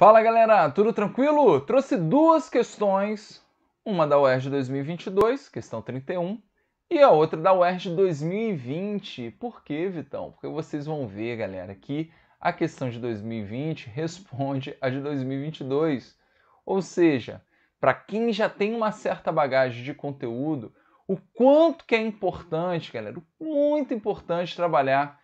Fala galera, tudo tranquilo? Trouxe duas questões, uma da UERJ 2022, questão 31, e a outra da UERJ 2020. Por que, Vitão? Porque vocês vão ver, galera, que a questão de 2020 responde a de 2022. Ou seja, para quem já tem uma certa bagagem de conteúdo, o quanto que é importante, galera, muito é importante trabalhar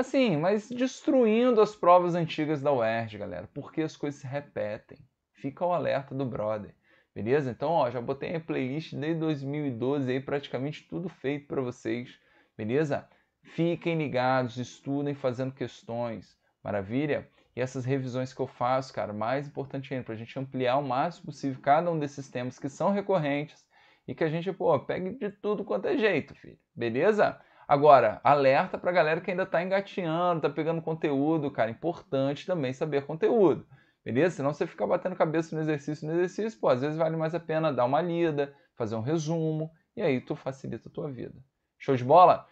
Assim, mas destruindo as provas antigas da UERJ, galera, porque as coisas se repetem. Fica o alerta do brother. Beleza? Então, ó, já botei a playlist desde 2012 aí, praticamente tudo feito para vocês. Beleza? Fiquem ligados, estudem fazendo questões. Maravilha? E essas revisões que eu faço, cara, mais importante ainda, para a gente ampliar o máximo possível cada um desses temas que são recorrentes e que a gente, pô, pegue de tudo quanto é jeito, filho. Beleza? Agora, alerta para a galera que ainda está engatinhando, está pegando conteúdo, cara. Importante também saber conteúdo. Beleza? Senão você fica batendo cabeça no exercício, no exercício, pô, às vezes vale mais a pena dar uma lida, fazer um resumo, e aí tu facilita a tua vida. Show de bola?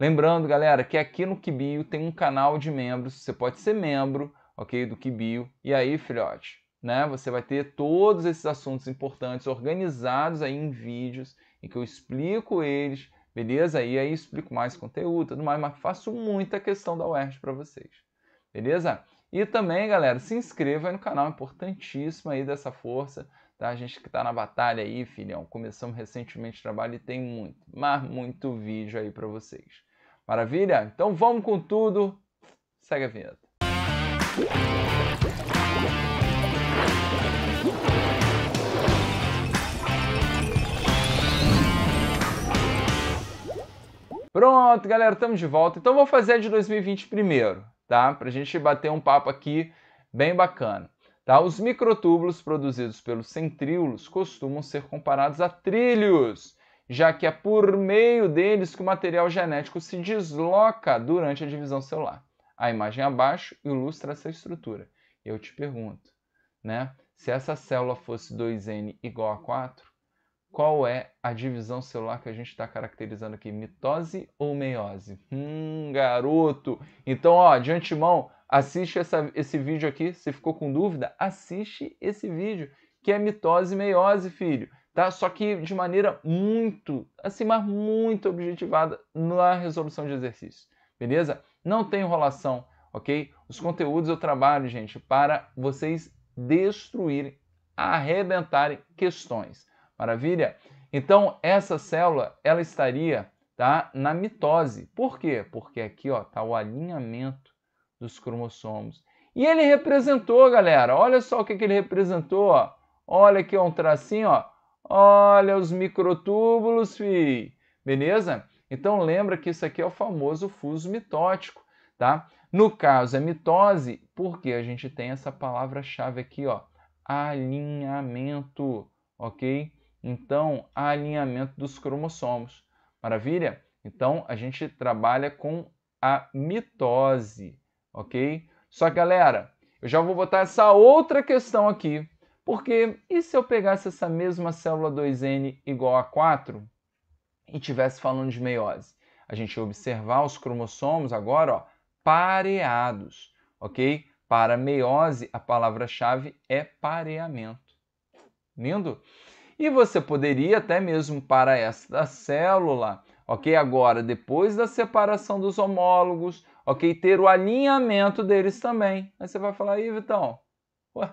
Lembrando, galera, que aqui no Kibio tem um canal de membros, você pode ser membro, ok, do Kibio. E aí, filhote, né? Você vai ter todos esses assuntos importantes organizados aí em vídeos, em que eu explico eles Beleza? E aí explico mais conteúdo, tudo mais, mas faço muita questão da UERJ para vocês. Beleza? E também, galera, se inscreva aí no canal, importantíssimo aí dessa força, tá? A gente que tá na batalha aí, filhão, começamos recentemente o trabalho e tem muito, mas muito vídeo aí para vocês. Maravilha? Então vamos com tudo. Segue a vinheta. Pronto, galera, estamos de volta. Então vou fazer a de 2020 primeiro, tá? Pra gente bater um papo aqui bem bacana. Tá? Os microtúbulos produzidos pelos centríolos costumam ser comparados a trilhos, já que é por meio deles que o material genético se desloca durante a divisão celular. A imagem abaixo ilustra essa estrutura. Eu te pergunto, né? Se essa célula fosse 2n igual a 4, qual é a divisão celular que a gente está caracterizando aqui, mitose ou meiose? Hum, garoto! Então, ó, de antemão, assiste essa, esse vídeo aqui. Se ficou com dúvida, assiste esse vídeo, que é mitose e meiose, filho. Tá? Só que de maneira muito, assim, mas muito objetivada na resolução de exercícios. Beleza? Não tem enrolação, ok? Os conteúdos eu trabalho, gente, para vocês destruírem, arrebentarem questões. Maravilha? Então, essa célula, ela estaria tá, na mitose. Por quê? Porque aqui está o alinhamento dos cromossomos. E ele representou, galera, olha só o que, que ele representou. Ó. Olha aqui ó, um tracinho, ó. olha os microtúbulos, fi. Beleza? Então, lembra que isso aqui é o famoso fuso mitótico, tá? No caso, é mitose, porque a gente tem essa palavra-chave aqui, ó, alinhamento, ok? então há alinhamento dos cromossomos. Maravilha? Então a gente trabalha com a mitose, ok? Só que, galera, eu já vou botar essa outra questão aqui, porque e se eu pegasse essa mesma célula 2N igual a 4 e tivesse falando de meiose? A gente ia observar os cromossomos agora, ó, pareados, ok? Para meiose, a palavra-chave é pareamento. Lindo? E você poderia até mesmo para esta célula, ok? Agora, depois da separação dos homólogos, ok? Ter o alinhamento deles também. Aí você vai falar, aí, Vitão, ué,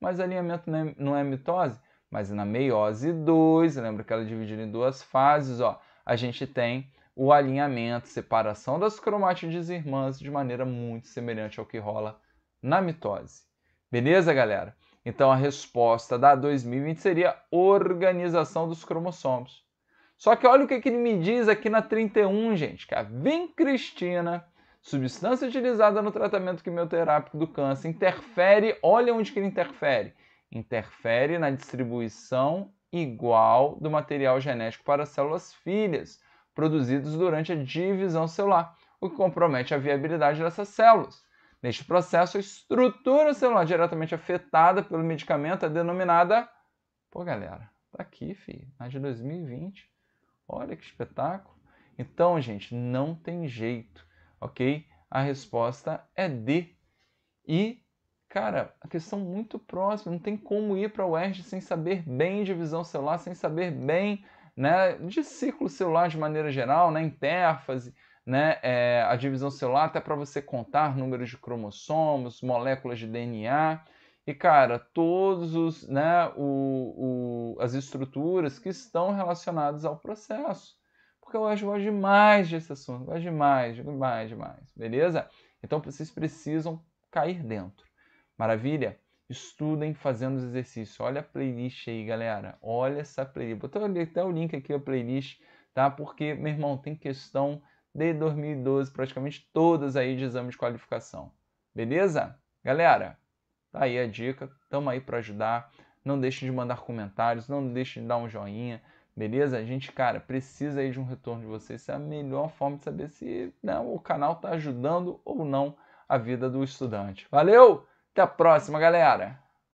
mas alinhamento não é, não é mitose? Mas na meiose 2, lembra que ela é dividida em duas fases, ó, a gente tem o alinhamento, separação das cromátides irmãs de maneira muito semelhante ao que rola na mitose. Beleza, galera? Então a resposta da 2020 seria organização dos cromossomos. Só que olha o que, ele me diz aqui na 31, gente, que é a vincristina, substância utilizada no tratamento quimioterápico do câncer, interfere, olha onde que ele interfere, interfere na distribuição igual do material genético para células filhas, produzidos durante a divisão celular, o que compromete a viabilidade dessas células. Neste processo, a estrutura celular diretamente afetada pelo medicamento é denominada. Pô, galera, tá aqui, filho, na de 2020. Olha que espetáculo. Então, gente, não tem jeito, ok? A resposta é D. E, cara, a questão muito próxima, não tem como ir para o UERJ sem saber bem divisão celular, sem saber bem né, de ciclo celular de maneira geral, né, interfase, né? É, a divisão celular até para você contar números de cromossomos, moléculas de DNA. E, cara, todos os, né, o, o, as estruturas que estão relacionadas ao processo. Porque eu acho gosto demais desse assunto, gosto demais, demais, demais, beleza? Então vocês precisam cair dentro. Maravilha? Estudem fazendo os exercícios. Olha a playlist aí, galera. Olha essa playlist. Vou até o link aqui, a playlist, tá? Porque, meu irmão, tem questão de 2012, praticamente todas aí de exame de qualificação. Beleza? Galera, tá aí a dica, tamo aí para ajudar. Não deixe de mandar comentários, não deixe de dar um joinha, beleza? A gente, cara, precisa aí de um retorno de vocês. Essa é a melhor forma de saber se não, né, o canal tá ajudando ou não a vida do estudante. Valeu! Até a próxima, galera!